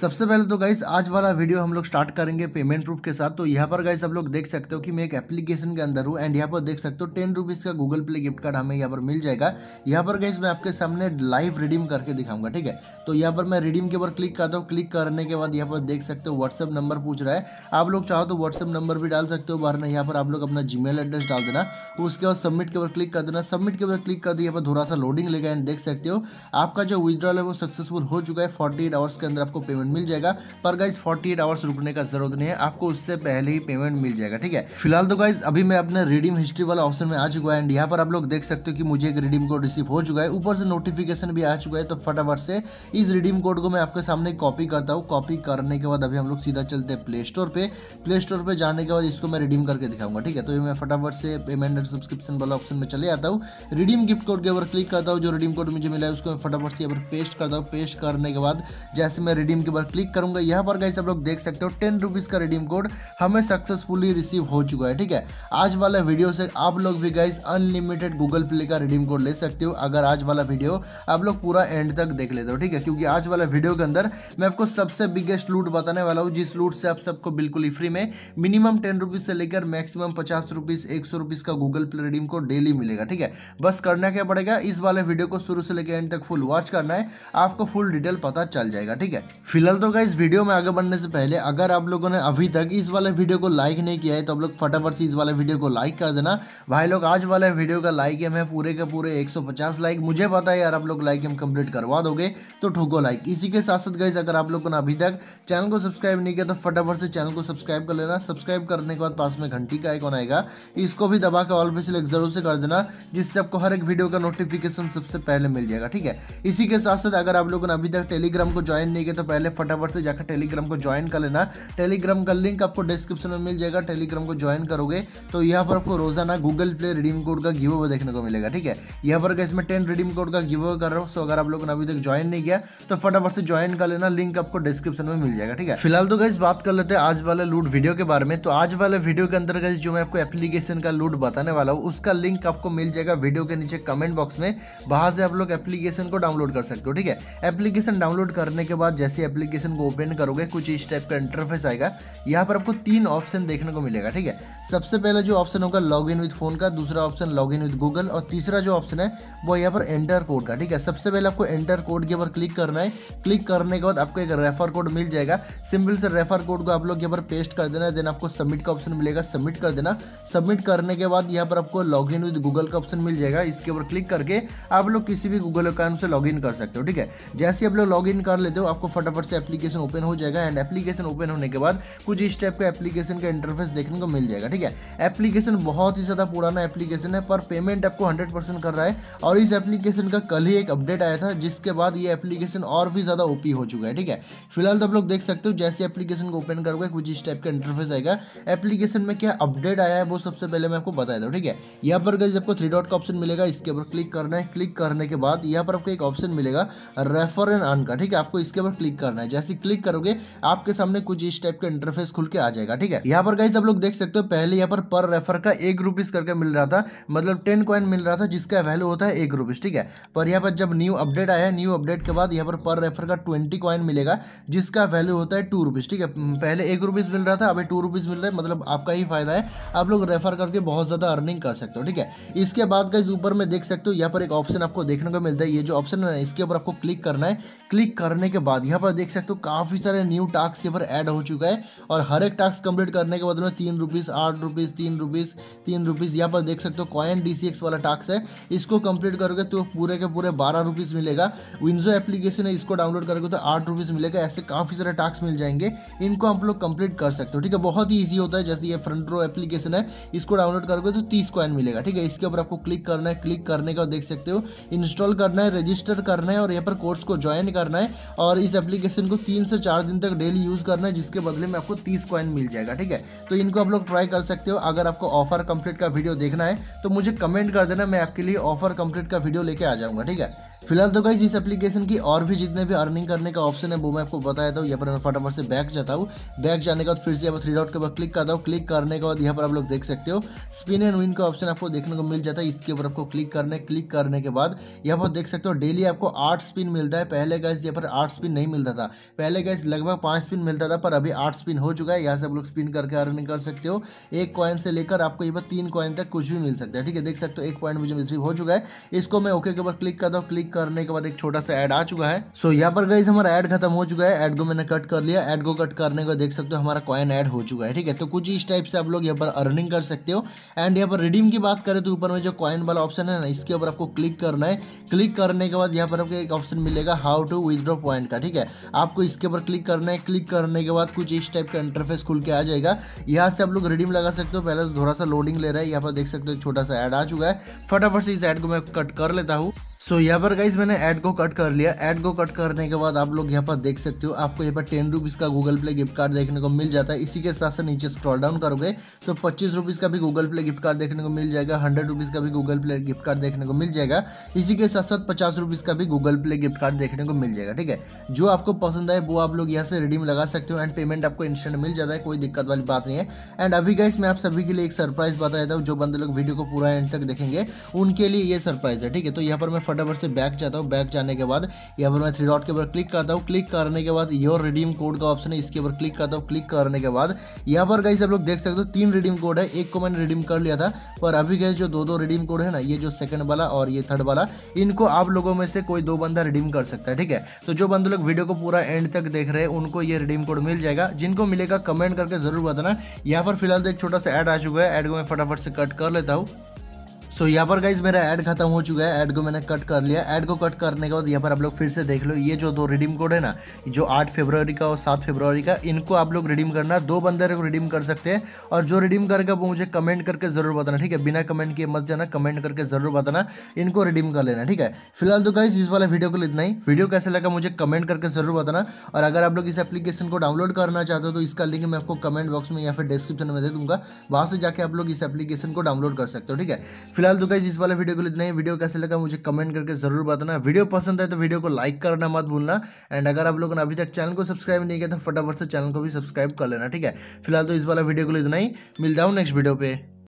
सबसे पहले तो गाइस आज वाला वीडियो हम लोग स्टार्ट करेंगे पेमेंट प्रूफ के साथ तो यहाँ पर गाइस आप लोग देख सकते हो कि मैं एक एप्लीकेशन के अंदर हूँ एंड यहाँ पर देख सकते हो टेन रुपीज़ का गूगल प्ले गिफ्ट कार्ड हमें यहाँ पर मिल जाएगा यहाँ पर गाइस मैं आपके सामने लाइव रिडीम करके दिखाऊंगा ठीक है तो यहाँ पर मैं रिडीम के ऊपर क्लिक करता हूँ क्लिक करने के बाद यहाँ पर देख सकते हो व्हाट्सअप नंबर पूछ रहा है आप लोग चाहो तो व्हाट्सअप नंबर भी डाल सकते हो ना यहाँ पर आप लोग अपना जी एड्रेस डाल देना उसके बाद सबमिट के ऊपर क्लिक कर देना सबमिट के ऊपर क्लिक कर दिया पर थोड़ा सा लोडिंग लेगा एंड देख सकते हो आपका जो विद्रॉल है वो सक्सेसफुल हो चुका है फोर्टी आवर्स के अंदर आपको पेमेंट पेमेंट मिल जाएगा पर गाइज फोर्टी आवर्स रुकने का जरूरत नहीं है आपको उससे पहले ही पेमेंट मिल जाएगा ठीक है फिलहाल तो गाइज अभी मैं अपने रिडीम हिस्ट्री वाला ऑप्शन में आ चुका है एंड यहाँ पर आप लोग देख सकते हो कि मुझे एक रिडीम कोड रिसीव हो चुका है ऊपर से नोटिफिकेशन भी आ चुका है तो फटाफट से इस रिडीम कोड को मैं आपके सामने कॉपी करता हूँ कॉपी करने के बाद अभी हम लोग सीधा चलते हैं प्ले स्टोर पर प्ले स्टोर पर जाने के बाद इसको मैं रिडीम करके दिखाऊंगा ठीक है तो ये मैं फटाफट से पेमेंट एंड सब्सक्रिप्शन वाला ऑप्शन में चले आता हूँ रिडीम गिफ्ट कोड के ऊपर क्लिक करता हूँ जो रिडीम कोड मुझे मिला है उसको मैं फटाफट से पेस्ट करता हूँ पेस्ट करने के बाद जैसे मैं रिडीम के बार क्लिक करूंगा यहाँ पर गाइस आप लोग देख सकते हो टेन रुपीज़ का रिडीम कोड हमें सक्सेसफुली रिसीव हो चुका है ठीक है आज वाला वीडियो से आप लोग भी गाइस अनलिमिटेड गूगल प्ले का रिडीम कोड ले सकते हो अगर आज वाला वीडियो आप लोग पूरा एंड तक देख लेते हो ठीक है क्योंकि आज वाला वीडियो के अंदर मैं आपको सबसे बिगेस्ट लूट बताने वाला हूँ जिस लूट से आप सबको बिल्कुल ही फ्री में मिनिमम टेन रुपीज़ से लेकर मैक्सिमम पचास रुपीज़ एक सौ रुपीज़ का Google Play redeem code daily मिलेगा ठीक है बस करना क्या पड़ेगा इस वाले वीडियो को शुरू से लेकर एंड तक फुल वॉच करना है आपको फुल डिटेल पता चल जाएगा ठीक है फिलहाल तो गाइस वीडियो में आगे बढ़ने से पहले अगर आप लोगों ने अभी तक इस वाले वीडियो को लाइक नहीं किया है तो आप लोग फटाफट से इस वाले वीडियो को लाइक कर देना भाई लोग आज वाले वीडियो का लाइक एम है पूरे के पूरे 150 लाइक मुझे पता है यार आप लोग लाइक हम कंप्लीट करवा दोगे तो ठोको लाइक इसी के साथ साथ गाइज अगर आप लोगों ने अभी तक चैनल को सब्सक्राइब नहीं किया तो फटाफट से चैनल को सब्सक्राइब कर लेना सब्सक्राइब करने के बाद पास में घंटी का आइकॉन आएगा इसको भी दबा के ऑल पे सिलेक्ट जरूर से कर देना जिससे आपको हर एक वीडियो का नोटिफिकेशन सबसे पहले मिल जाएगा ठीक है इसी के साथ साथ अगर आप लोगों ने अभी तक टेलीग्राम को ज्वाइन नहीं किया तो पहले पहले फटाफट से जाकर टेलीग्राम को ज्वाइन कर लेना टेलीग्राम का लिंक आपको डिस्क्रिप्शन में मिल जाएगा टेलीग्राम को ज्वाइन करोगे तो यहाँ पर आपको रोजाना गूगल प्ले रिडीम कोड का गिवो देखने को मिलेगा ठीक है यहाँ पर इसमें टेन रिडीम कोड का गिवो कर रहा हूँ तो अगर आप लोगों ने अभी तक ज्वाइन नहीं किया तो फटाफट से ज्वाइन कर लेना लिंक आपको डिस्क्रिप्शन में मिल जाएगा ठीक है फिलहाल तो गैस बात कर लेते हैं आज वाले लूट वीडियो के बारे में तो आज वाले वीडियो के अंदर जो मैं आपको एप्लीकेशन का लूट बताने वाला हूँ उसका लिंक आपको मिल जाएगा वीडियो के नीचे कमेंट बॉक्स में वहां से आप लोग एप्लीकेशन को डाउनलोड कर सकते हो ठीक है एप्लीकेशन डाउनलोड करने के बाद जैसे एप्लीकेशन को ओपन करोगे कुछ इस टाइप का इंटरफेस आएगा यहाँ पर आपको तीन ऑप्शन देखने को मिलेगा ठीक है सबसे पहला जो ऑप्शन होगा लॉग इन विद फोन का दूसरा option log in with Google और तीसरा जो ऑप्शन है वो यहाँ पर एंटर कोड का ठीक है सबसे पहले आपको एंटर कोड के ऊपर क्लिक करना है क्लिक करने के बाद आपको एक रेफर कोड मिल जाएगा सिंपल से रेफर कोड को आप लोग यहाँ पर पेस्ट कर देना देन आपको सबमिट का ऑप्शन मिलेगा सबमिट कर देना सबमिट करने के बाद यहाँ पर आपको लॉग इन विद गूगल का ऑप्शन मिल जाएगा इसके ऊपर क्लिक करके आप लोग किसी भी गूगल अकाउंट से लॉग इन कर सकते हो ठीक है जैसे आप लोग लॉग इन कर लेते हो आपको फटाफट फटाफट से एप्लीकेशन ओपन हो जाएगा एंड एप्लीकेशन ओपन होने के बाद कुछ इस टाइप का एप्लीकेशन का इंटरफेस देखने को मिल जाएगा ठीक है एप्लीकेशन बहुत ही ज़्यादा पुराना एप्लीकेशन है पर पेमेंट आपको हंड्रेड परसेंट कर रहा है और इस एप्लीकेशन का कल ही एक अपडेट आया था जिसके बाद ये एप्लीकेशन और भी ज़्यादा ओपी हो चुका है ठीक है फिलहाल तो आप लोग देख सकते हो जैसे एप्लीकेशन को ओपन करोगे कुछ इस टाइप का इंटरफेस आएगा एप्लीकेशन में क्या अपडेट आया है वो सबसे पहले मैं आपको बता दूँ ठीक है यहाँ पर गई आपको थ्री डॉट का ऑप्शन मिलेगा इसके ऊपर क्लिक करना है क्लिक करने के बाद यहाँ पर आपको एक ऑप्शन मिलेगा रेफर एंड अन का ठीक है आपको इसके ऊपर क्लिक करना करना है जैसे क्लिक करोगे आपके सामने कुछ इस टाइप का इंटरफेस खुल के आ जाएगा ठीक है यहाँ पर गाइस आप लोग देख सकते हो पहले यहाँ पर पर रेफर का एक रुपीज करके मिल रहा था मतलब टेन कॉइन मिल रहा था जिसका वैल्यू होता है एक रुपीज ठीक है पर यहाँ पर जब न्यू अपडेट आया न्यू अपडेट के बाद यहाँ पर पर रेफर का ट्वेंटी कॉइन मिलेगा जिसका वैल्यू होता है टू रुपीज़ ठीक है पहले एक रुपीज़ मिल रहा था अभी टू रुपीज़ मिल रहा है मतलब आपका ही फायदा है आप लोग रेफर करके बहुत ज़्यादा अर्निंग कर सकते हो ठीक है इसके बाद गई ऊपर में देख सकते हो यहाँ पर एक ऑप्शन आपको देखने को मिलता है ये जो ऑप्शन है इसके ऊपर आपको क्लिक करना है क्लिक करने के बाद यहाँ पर देख सकते हो काफ़ी सारे न्यू टास्क यहाँ पर ऐड हो चुका है और हर एक टास्क कंप्लीट करने के बाद में तीन रुपीज़ आठ रुपीज़ तीन रुपीज़ तीन रुपीज़ यहाँ पर देख सकते हो कॉइन डी वाला टास्क है इसको कंप्लीट करोगे तो पूरे के पूरे बारह रुपीज़ मिलेगा विंजो एप्लीकेशन है इसको डाउनलोड करोगे तो आठ रुपीज़ मिलेगा ऐसे काफ़ी सारे टास्क मिल जाएंगे इनको हम लोग कंप्लीट कर सकते हो ठीक है बहुत ही ईजी होता है जैसे ये फ्रंट रो एप्लीकेशन है इसको डाउनलोड करोगे तो तीस कॉइन मिलेगा ठीक है इसके ऊपर आपको क्लिक करना है क्लिक करने का देख सकते हो इंस्टॉल करना है रजिस्टर करना है और यहाँ पर कोर्स को ज्वाइन करना है और इस एप्लीकेशन सिर्फ इनको तीन से चार दिन तक डेली यूज़ करना है जिसके बदले में आपको तीस कॉइन मिल जाएगा ठीक है तो इनको आप लोग ट्राई कर सकते हो अगर आपको ऑफर कंप्लीट का वीडियो देखना है तो मुझे कमेंट कर देना मैं आपके लिए ऑफर कंप्लीट का वीडियो लेके आ जाऊँगा ठीक है फिलहाल तो गई इस एप्लीकेशन की और भी जितने भी अर्निंग करने का ऑप्शन है वो मैं आपको बताया था यहाँ पर मैं फटाफट से बैक जाता हूँ बैक जाने के बाद फिर से यहाँ पर थ्री डॉट के बाद क्लिक करता हूँ क्लिक करने के बाद यहाँ पर आप लोग देख सकते हो स्पिन एंड विन का ऑप्शन आपको देखने को मिल जाता है इसके ऊपर आपको क्लिक करने क्लिक करने के बाद यहाँ पर देख सकते हो डेली आपको आठ स्पिन मिलता है पहले गैस यहाँ पर आठ स्पिन नहीं मिलता था पहले गैस लगभग पाँच स्पिन मिलता था पर अभी आठ स्पिन हो चुका है यहाँ से आप लोग स्पिन करके अर्निंग कर सकते हो एक कॉइन से लेकर आपको यहाँ पर तीन कॉइन तक कुछ भी मिल सकता है ठीक है देख सकते हो एक पॉइंट मुझे रिसीव हो चुका है इसको मैं ओके के ऊपर क्लिक करता हूँ क्लिक करने के बाद एक छोटा सा ऐड आ चुका है सो so, यहाँ पर गई हमारा ऐड खत्म हो चुका है ऐड को मैंने कट कर लिया ऐड को कट करने का देख सकते हो हमारा कॉइन ऐड हो चुका है ठीक है तो कुछ इस टाइप से आप लोग यहाँ पर अर्निंग कर सकते हो एंड यहाँ पर रिडीम की बात करें तो ऊपर में जो कॉइन वाला ऑप्शन है ना इसके ऊपर आपको क्लिक करना है क्लिक करने के बाद यहाँ पर आपको एक ऑप्शन मिलेगा हाउ टू विदड्रॉ पॉइंट का ठीक है आपको इसके ऊपर क्लिक करना है क्लिक करने के बाद कुछ इस टाइप का इंटरफेस खुल के आ जाएगा यहाँ से आप लोग रिडीम लगा सकते हो पहले तो थोड़ा सा लोडिंग ले रहा है यहाँ पर देख सकते हो छोटा सा ऐड आ चुका है फटाफट से इस ऐड को मैं कट कर लेता हूँ सो so, यहाँ पर गाइज मैंने एड को कट कर लिया एड को कट करने के बाद आप लोग यहाँ पर देख सकते हो आपको यहाँ पर टेन रुपीज़ का गूगल प्ले गिफ्ट कार्ड देखने को मिल जाता है इसी के साथ साथ नीचे स्क्रॉल डाउन करोगे तो पच्चीस रुपीज़ का भी गूगल प्ले गिफ्ट कार्ड देखने को मिल जाएगा हंड्रेड रुपीज़ का भी गूगल प्ले गिफ्ट कार्ड देखने को मिल जाएगा इसी के साथ साथ पचास रुपीज़ का भी गूगल प्ले गिफ्ट कार्ड देखने को मिल जाएगा ठीक है जो आपको पसंद आए वो आप लोग यहाँ से रिडीम लगा सकते हो एंड पेमेंट आपको इंस्टेंट मिल जाता है कोई दिक्कत वाली बात नहीं है एंड अभी गाइज मैं आप सभी के लिए एक सरप्राइज बता देता हूँ जो बंदे लोग वीडियो को पूरा एंड तक देखेंगे उनके लिए ये सरप्राइज है ठीक है तो यहाँ पर मैं फटाफट से बैक जाता हूँ बैक जाने के बाद यहाँ पर मैं थ्री डॉट के ऊपर क्लिक करता हूँ क्लिक करने के बाद योर रिडीम कोड का ऑप्शन है इसके ऊपर क्लिक करता हूँ क्लिक करने के बाद यहाँ पर गई आप लोग देख सकते हो तीन रिडीम कोड है एक को मैंने रिडीम कर लिया था पर अभी गए जो दो दो रिडीम कोड है ना ये जो सेकंड वाला और ये थर्ड वाला इनको आप लोगों में से कोई दो बंदा रिडीम कर सकता है ठीक है तो जो बंदे लोग वीडियो को पूरा एंड तक देख रहे हैं उनको ये रिडीम कोड मिल जाएगा जिनको मिलेगा कमेंट करके जरूर बताना यहाँ पर फिलहाल तो एक छोटा सा ऐड आ चुका है ऐड को मैं फटाफट से कट कर लेता हूँ सो यहाँ पर गाइज मेरा एड खत्म हो चुका है एड को मैंने कट कर लिया एड को कट करने के बाद यहाँ पर आप लोग फिर से देख लो ये जो दो रिडीम कोड है ना जो आठ फेब्रवरी का और सात फेब्रवरी का इनको आप लोग रिडीम करना दो बंदे को रिडीम कर सकते हैं और जो रिडीम करेगा वो मुझे कमेंट करके जरूर बताना ठीक है बिना कमेंट किए मत जाना कमेंट करके जरूर बताना इनको रिडीम कर लेना ठीक है फिलहाल तो गाइज इस वाले वीडियो को इतना ही वीडियो कैसे लगा मुझे कमेंट करके जरूर बताना और अगर आप लोग इस एप्लीकेशन को डाउनलोड करना चाहते हो तो इसका लिंक मैं आपको कमेंट बॉक्स में या फिर डिस्क्रिप्शन में दे दूंगा वहां से जाके आप लोग इस एप्लीकेशन को डाउनलोड कर सकते हो ठीक है फिलहाल तो गाइज इस वाले वीडियो को इतना ही वीडियो कैसे लगा मुझे कमेंट करके जरूर बताना वीडियो पसंद है तो वीडियो को लाइक करना मत भूलना एंड अगर आप लोगों ने अभी तक चैनल को सब्सक्राइब नहीं किया तो फटाफट से चैनल को भी सब्सक्राइब कर लेना ठीक है फिलहाल तो इस वाला वीडियो को इतना ही मिलता हूँ नेक्स्ट वीडियो पे